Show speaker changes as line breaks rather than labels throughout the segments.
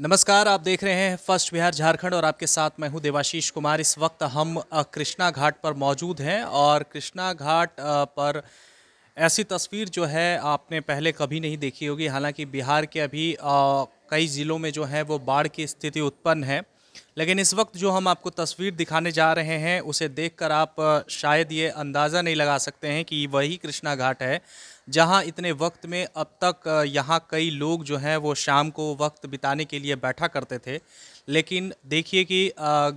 नमस्कार आप देख रहे हैं फर्स्ट बिहार झारखंड और आपके साथ मैं हूं देवाशीष कुमार इस वक्त हम कृष्णा घाट पर मौजूद हैं और कृष्णा घाट पर ऐसी तस्वीर जो है आपने पहले कभी नहीं देखी होगी हालांकि बिहार के अभी कई ज़िलों में जो है वो बाढ़ की स्थिति उत्पन्न है लेकिन इस वक्त जो हम आपको तस्वीर दिखाने जा रहे हैं उसे देखकर आप शायद ये अंदाज़ा नहीं लगा सकते हैं कि वही कृष्णा घाट है जहां इतने वक्त में अब तक यहां कई लोग जो हैं वो शाम को वक्त बिताने के लिए बैठा करते थे लेकिन देखिए कि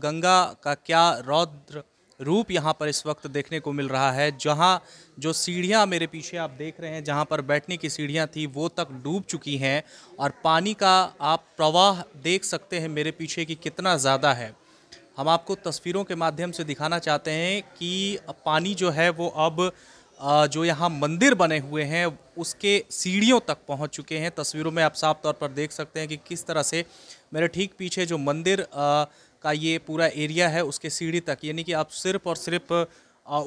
गंगा का क्या रौद्र रूप यहाँ पर इस वक्त देखने को मिल रहा है जहाँ जो सीढ़ियाँ मेरे पीछे आप देख रहे हैं जहाँ पर बैठने की सीढ़ियाँ थी वो तक डूब चुकी हैं और पानी का आप प्रवाह देख सकते हैं मेरे पीछे कि कितना ज़्यादा है हम आपको तस्वीरों के माध्यम से दिखाना चाहते हैं कि पानी जो है वो अब जो यहाँ मंदिर बने हुए हैं उसके सीढ़ियों तक पहुँच चुके हैं तस्वीरों में आप साफ तौर पर देख सकते हैं कि किस तरह से मेरे ठीक पीछे जो मंदिर का ये पूरा एरिया है उसके सीढ़ी तक यानी कि आप सिर्फ और सिर्फ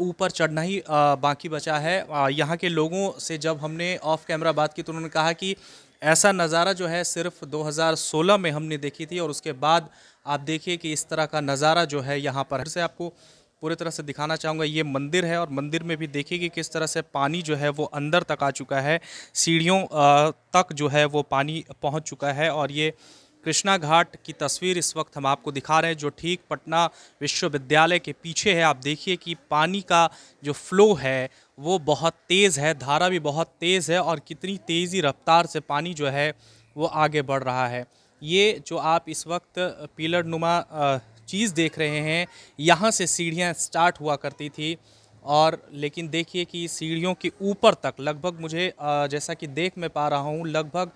ऊपर चढ़ना ही बाकी बचा है यहाँ के लोगों से जब हमने ऑफ कैमरा बात की तो उन्होंने कहा कि ऐसा नज़ारा जो है सिर्फ 2016 में हमने देखी थी और उसके बाद आप देखिए कि इस तरह का नज़ारा जो है यहाँ पर से आपको पूरी तरह से दिखाना चाहूँगा ये मंदिर है और मंदिर में भी देखिए कि किस तरह से पानी जो है वो अंदर तक आ चुका है सीढ़ियों तक जो है वो पानी पहुँच चुका है और ये कृष्णा घाट की तस्वीर इस वक्त हम आपको दिखा रहे हैं जो ठीक पटना विश्वविद्यालय के पीछे है आप देखिए कि पानी का जो फ्लो है वो बहुत तेज़ है धारा भी बहुत तेज़ है और कितनी तेज़ी रफ्तार से पानी जो है वो आगे बढ़ रहा है ये जो आप इस वक्त पिलर नुमा चीज़ देख रहे हैं यहाँ से सीढ़ियाँ स्टार्ट हुआ करती थी और लेकिन देखिए कि सीढ़ियों के ऊपर तक लगभग मुझे जैसा कि देख मैं पा रहा हूँ लगभग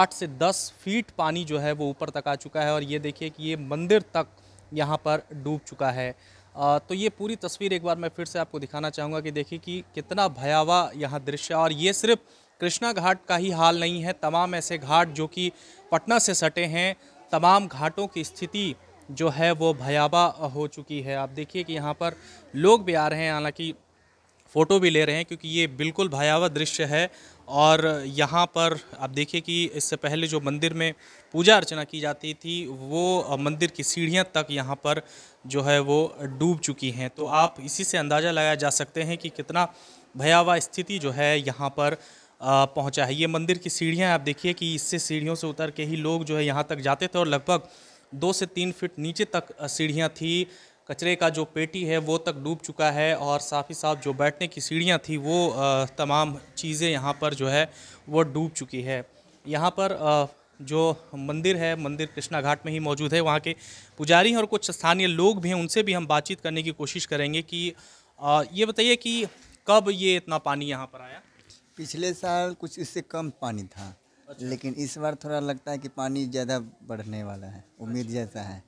आठ से दस फीट पानी जो है वो ऊपर तक आ चुका है और ये देखिए कि ये मंदिर तक यहाँ पर डूब चुका है तो ये पूरी तस्वीर एक बार मैं फिर से आपको दिखाना चाहूँगा कि देखिए कि कितना भयावह यहाँ दृश्य और ये सिर्फ कृष्णा घाट का ही हाल नहीं है तमाम ऐसे घाट जो कि पटना से सटे हैं तमाम घाटों की स्थिति जो है वो भयावह हो चुकी है आप देखिए कि यहाँ पर लोग भी आ रहे हैं हालांकि फ़ोटो भी ले रहे हैं क्योंकि ये बिल्कुल भयावह दृश्य है और यहाँ पर आप देखिए कि इससे पहले जो मंदिर में पूजा अर्चना की जाती थी वो मंदिर की सीढ़ियाँ तक यहाँ पर जो है वो डूब चुकी हैं तो आप इसी से अंदाज़ा लगाया जा सकते हैं कि कितना भयावह स्थिति जो है यहाँ पर पहुँचा है ये मंदिर की सीढ़ियाँ आप देखिए कि इससे सीढ़ियों से उतर के ही लोग जो है यहाँ तक जाते थे और लगभग दो से तीन फीट नीचे तक सीढ़ियाँ थी कचरे का जो पेटी है वो तक डूब चुका है और साथ ही साथ जो बैठने की सीढ़ियाँ थी वो तमाम चीज़ें यहाँ पर जो है वो डूब चुकी है यहाँ पर जो मंदिर है मंदिर कृष्णा घाट में ही मौजूद है वहाँ के पुजारी हैं और कुछ स्थानीय लोग भी हैं उनसे भी हम बातचीत करने की कोशिश करेंगे कि ये बताइए कि कब ये इतना पानी यहाँ पर आया पिछले साल कुछ इससे कम पानी था अच्छा। लेकिन इस बार थोड़ा लगता है कि पानी ज़्यादा
बढ़ने वाला है उम्मीद अच्छा। जैसा है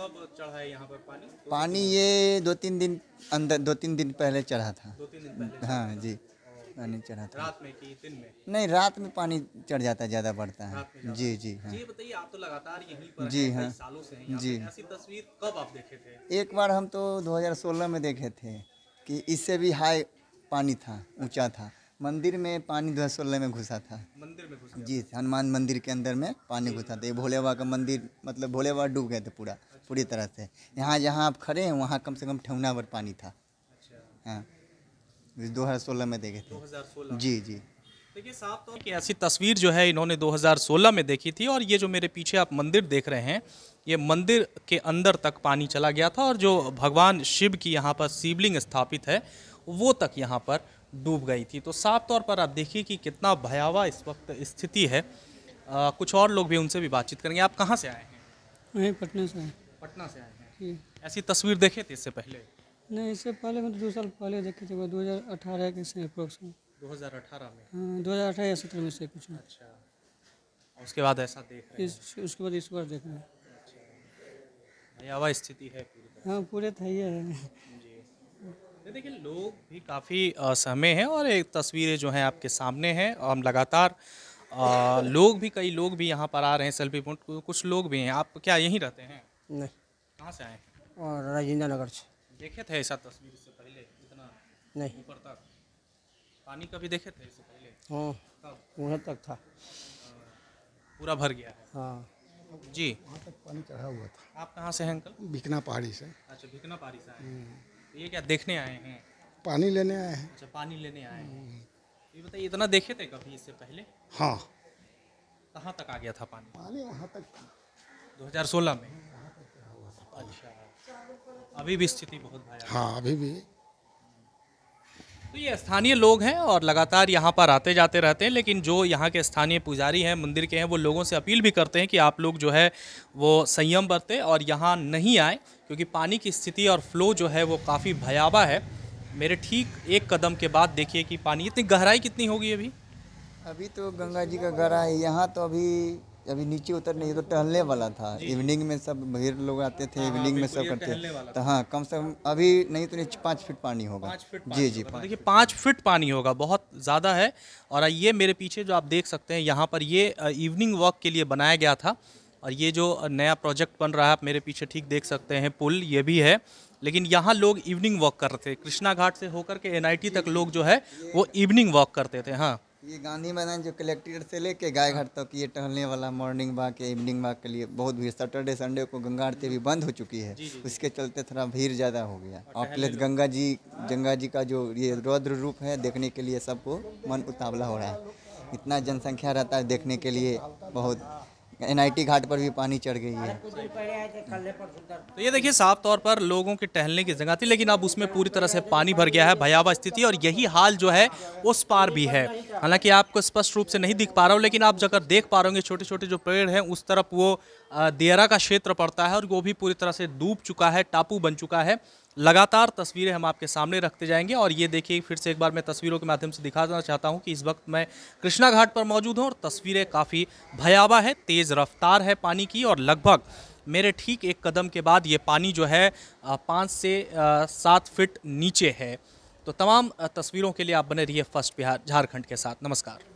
कब चढ़ा है यहाँ पर पानी पानी
ये दो तीन दिन अंदर दो तीन दिन पहले चढ़ा था दो तीन दिन पहले हाँ जी पानी चढ़ा था रात में कि दिन में नहीं रात में पानी चढ़ जाता ज़्यादा बढ़ता है जी जी हाँ बताइए आप तो
लगातार यहीं पर जी हाँ सालों से हैं जी ऐसी तस्वीर कब आप देखे थे
एक बार हम तो 2016 में देखे थे कि इससे भी हाई पानी था ऊंचा था मंदिर में पानी दो सोलह में घुसा था
मंदिर में घुसा जी
हनुमान मंदिर के अंदर में पानी घुसा था ये भोले बाबा का मंदिर मतलब भोले बाबा डूब गए थे पूरा अच्छा। पूरी तरह से यहाँ जहाँ आप खड़े हैं वहाँ कम से कम
ठेना भर पानी था
अच्छा।
हाँ दो हज़ार सोलह में देखे थे जी जी देखिए साफ तौर की ऐसी तस्वीर जो है इन्होंने 2016 में देखी थी और ये जो मेरे पीछे आप मंदिर देख रहे हैं ये मंदिर के अंदर तक पानी चला गया था और जो भगवान शिव की यहाँ पर शिवलिंग स्थापित है वो तक यहाँ पर डूब गई थी तो साफ तौर पर आप देखिए कि कितना भयावह इस वक्त स्थिति है आ, कुछ और लोग भी उनसे भी बातचीत करेंगे आप कहाँ से आए हैं वहीं पटना से आए पटना से आए हैं ऐसी तस्वीर देखे थे इससे पहले
नहीं इससे पहले मैं दो साल पहले देखे थे दो हज़ार अठारह के से अप्रोक्स में दो हज़ार अठारह में हाँ, दो हज़ार अठारह या सत्रह में से कुछ
अच्छा उसके बाद ऐसा देख रहे इस, हैं
उसके बाद इस बार देख रहे हैं
अच्छा। भयावह स्थिति है पूरी
हाँ पूरे था तो ये
है देखिए लोग भी काफ़ी सहमे हैं और एक तस्वीरें जो हैं आपके सामने हैं हम लगातार आ, लोग भी कई लोग भी यहाँ पर आ रहे हैं सेल्फी पॉइंट कुछ लोग भी हैं आप क्या यहीं रहते हैं नहीं कहाँ से आए और राजेंद्र नगर से देखे थे ऐसा तस्वीर इससे पहले इतना नहीं ऊपर तक पानी कभी देखे थे इससे पहले हाँ वहाँ तक था पूरा भर गया है हाँ जी वहाँ तक पानी चढ़ा हुआ था आप कहाँ से हैं अंकल भिकना पहाड़ी से अच्छा भिकना पहाड़ी से तो ये क्या देखने आए हैं पानी लेने आए हैं अच्छा पानी लेने आए हैं ये बताइए इतना देखे थे कभी इससे पहले हाँ कहाँ तक आ गया था पानी पानी वहाँ तक दो हजार सोलह में अच्छा अभी भी स्थिति बहुत भयानक हाँ अभी भी तो ये स्थानीय लोग हैं और लगातार यहाँ पर आते जाते रहते हैं लेकिन जो यहाँ के स्थानीय पुजारी हैं मंदिर के हैं वो लोगों से अपील भी करते हैं कि आप लोग जो है वो संयम बरतें और यहाँ नहीं आए क्योंकि पानी की स्थिति और फ्लो जो है वो काफ़ी भयावह है मेरे ठीक एक कदम के बाद देखिए कि पानी इतनी गहराई कितनी होगी अभी
अभी तो गंगा जी का गहराई यहाँ तो अभी अभी नीचे उतर नहीं तो टहलने वाला था इवनिंग में सब भीड़ लोग आते थे इवनिंग हाँ, हाँ, में सब करते तो हाँ कम से कम अभी नहीं तो नीचे पाँच फिट पानी होगा जी जी देखिए
पाँच फिट पानी होगा बहुत ज़्यादा है और ये मेरे पीछे जो आप देख सकते हैं यहाँ पर ये इवनिंग वॉक के लिए बनाया गया था और ये जो नया प्रोजेक्ट बन रहा है आप मेरे पीछे ठीक देख सकते हैं पुल ये भी है लेकिन यहाँ लोग इवनिंग वॉक करते थे कृष्णा घाट से होकर के एनआईटी तक लोग जो है वो इवनिंग वॉक करते थे हाँ
ये गांधी मैदान जो कलेक्ट्रेट से लेके गाय घाट तक ये टहलने वाला मॉर्निंग वॉक या इवनिंग वॉक के लिए बहुत भीड़ सैटरडे संडे को गंगा आरती भी बंद हो चुकी है जी, जी, उसके चलते थोड़ा भीड़ ज़्यादा हो गया और प्लस गंगा जी गंगा जी का जो ये रौद्र रूप है देखने के लिए सबको मन उतावला हो रहा है इतना जनसंख्या रहता है देखने के लिए बहुत एनआईटी घाट पर भी पानी चढ़ गई है तो
ये देखिए साफ तौर पर लोगों के टहलने की जगह थी लेकिन अब उसमें पूरी तरह से पानी भर गया है भयावह स्थिति और यही हाल जो है उस पार भी है हालांकि आपको स्पष्ट रूप से नहीं दिख पा रहा हूँ लेकिन आप जगह देख पा रहे होंगे छोटे छोटे जो पेड़ हैं उस तरफ वो दियरा का क्षेत्र पड़ता है और वो भी पूरी तरह से डूब चुका है टापू बन चुका है लगातार तस्वीरें हम आपके सामने रखते जाएंगे और ये देखिए फिर से एक बार मैं तस्वीरों के माध्यम से दिखाना चाहता हूँ कि इस वक्त मैं कृष्णा घाट पर मौजूद हूँ और तस्वीरें काफ़ी भयावह है तेज़ रफ्तार है पानी की और लगभग मेरे ठीक एक कदम के बाद ये पानी जो है पाँच से सात फिट नीचे है तो तमाम तस्वीरों के लिए आप बने रहिए फर्स्ट बिहार झारखंड के साथ नमस्कार